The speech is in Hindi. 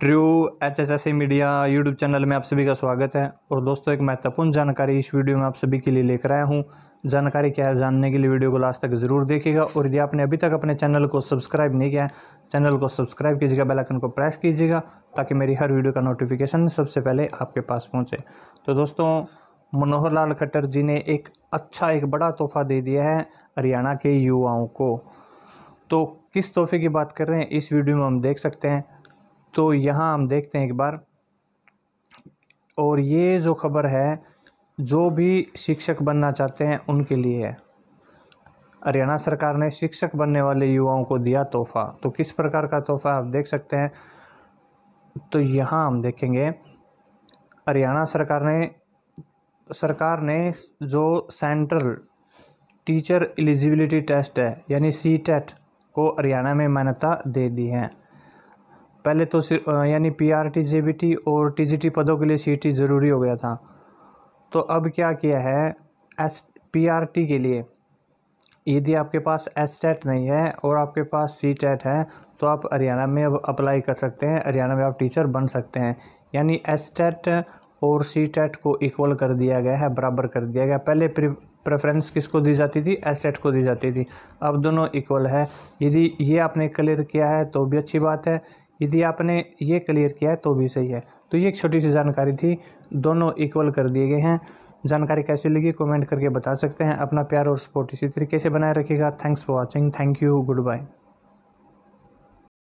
true H H S media YouTube channel में आप सभी का स्वागत है और दोस्तों एक महत्वपूर्ण जानकारी इस वीडियो में आप सभी के लिए लेकर आया हूँ जानकारी क्या है जानने के लिए वीडियो को लास्ट तक जरूर देखिएगा और यदि आपने अभी तक अपने चैनल को सब्सक्राइब नहीं किया है चैनल को सब्सक्राइब कीजिएगा बेल आइकन को प्रेस कीजिएगा ताकि मेरी हर वीडियो का नोटिफिकेशन सबसे पहले आपके पास पहुँचे तो दोस्तों मनोहर लाल खट्टर जी ने एक अच्छा एक बड़ा तोहफा दे दिया है हरियाणा के युवाओं को तो किस तोहफे की बात कर रहे हैं इस वीडियो में हम देख सकते हैं तो यहाँ हम देखते हैं एक बार और ये जो खबर है जो भी शिक्षक बनना चाहते हैं उनके लिए है हरियाणा सरकार ने शिक्षक बनने वाले युवाओं को दिया तोहफा तो किस प्रकार का तोहफा आप देख सकते हैं तो यहाँ हम देखेंगे हरियाणा सरकार ने सरकार ने जो सेंट्रल टीचर एलिजिबिलिटी टेस्ट है यानी सी टेट e को हरियाणा में मान्यता दे दी है पहले तो यानी P R T J B T और टी जी टी पदों के लिए सी टी ज़रूरी हो गया था तो अब क्या किया है एस पी आर टी के लिए यदि आपके पास एस टेट e नहीं है और आपके पास सी टेट e है तो आप हरियाणा में अब अप्लाई कर सकते हैं हरियाणा में आप टीचर बन सकते हैं यानी एस टेट e और सी टेट को इक्वल कर दिया गया है बराबर कर दिया गया पहले प्रेफरेंस किसको दी जाती थी एस टेट को दी जाती थी अब दोनों इक्वल है यदि ये आपने क्लियर किया है तो भी अच्छी बात है यदि आपने ये क्लियर किया है तो भी सही है तो ये एक छोटी सी जानकारी थी दोनों इक्वल कर दिए गए हैं जानकारी कैसी लगी कमेंट करके बता सकते हैं अपना प्यार और सपोर्ट इसी तरीके से बनाए रखिएगा thanks for watching thank you good bye